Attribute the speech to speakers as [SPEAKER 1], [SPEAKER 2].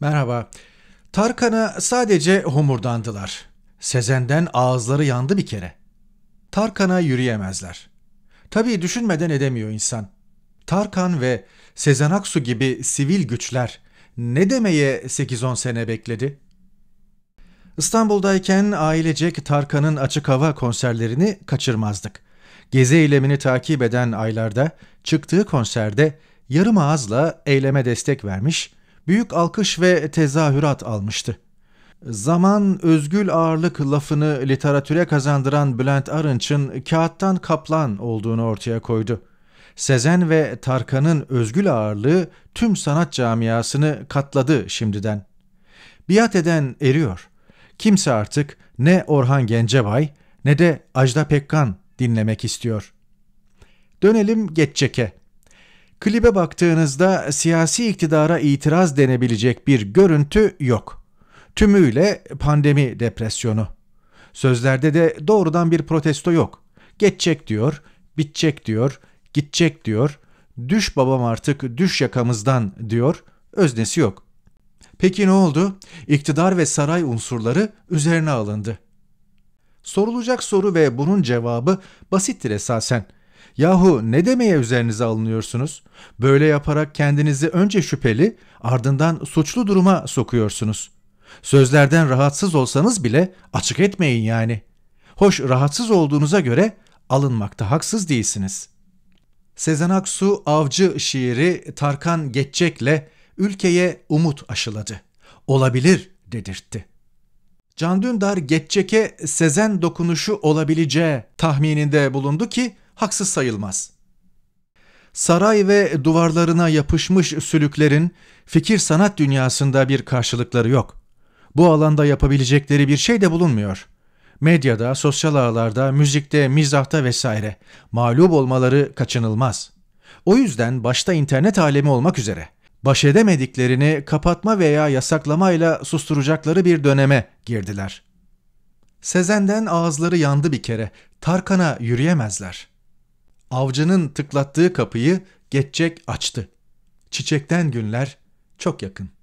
[SPEAKER 1] Merhaba. Tarkan'a sadece homurdandılar. Sezen'den ağızları yandı bir kere. Tarkan'a yürüyemezler. Tabii düşünmeden edemiyor insan. Tarkan ve Sezen Aksu gibi sivil güçler ne demeye 8-10 sene bekledi? İstanbul'dayken ailecek Tarkan'ın açık hava konserlerini kaçırmazdık. Gezi eylemini takip eden aylarda çıktığı konserde yarım ağızla eyleme destek vermiş, büyük alkış ve tezahürat almıştı. Zaman özgül ağırlık lafını literatüre kazandıran Bülent Arınç'ın kağıttan kaplan olduğunu ortaya koydu. Sezen ve Tarkan'ın özgül ağırlığı tüm sanat camiasını katladı şimdiden. Biat eden eriyor. Kimse artık ne Orhan Gencebay ne de Ajda Pekkan dinlemek istiyor. Dönelim Geççek'e. Klibe baktığınızda siyasi iktidara itiraz denebilecek bir görüntü yok. Tümüyle pandemi depresyonu. Sözlerde de doğrudan bir protesto yok. Geçecek diyor, bitecek diyor, gidecek diyor, düş babam artık düş yakamızdan diyor, öznesi yok. Peki ne oldu? İktidar ve saray unsurları üzerine alındı. Sorulacak soru ve bunun cevabı basittir esasen. Yahu ne demeye üzerinize alınıyorsunuz? Böyle yaparak kendinizi önce şüpheli, ardından suçlu duruma sokuyorsunuz. Sözlerden rahatsız olsanız bile açık etmeyin yani. Hoş rahatsız olduğunuza göre alınmakta haksız değilsiniz. Sezen Aksu Avcı şiiri Tarkan Geçecek'le ülkeye umut aşıladı. Olabilir dedirtti. Can Dündar Geçecek'e Sezen dokunuşu olabileceği tahmininde bulundu ki haksız sayılmaz. Saray ve duvarlarına yapışmış sülüklerin fikir sanat dünyasında bir karşılıkları yok. Bu alanda yapabilecekleri bir şey de bulunmuyor. Medyada, sosyal ağlarda, müzikte, mizahta vesaire mağlup olmaları kaçınılmaz. O yüzden başta internet alemi olmak üzere baş edemediklerini kapatma veya yasaklamayla susturacakları bir döneme girdiler. Sezen'den ağızları yandı bir kere. Tarkan'a yürüyemezler.'' avcının tıklattığı kapıyı geçecek açtı. Çiçekten günler çok yakın.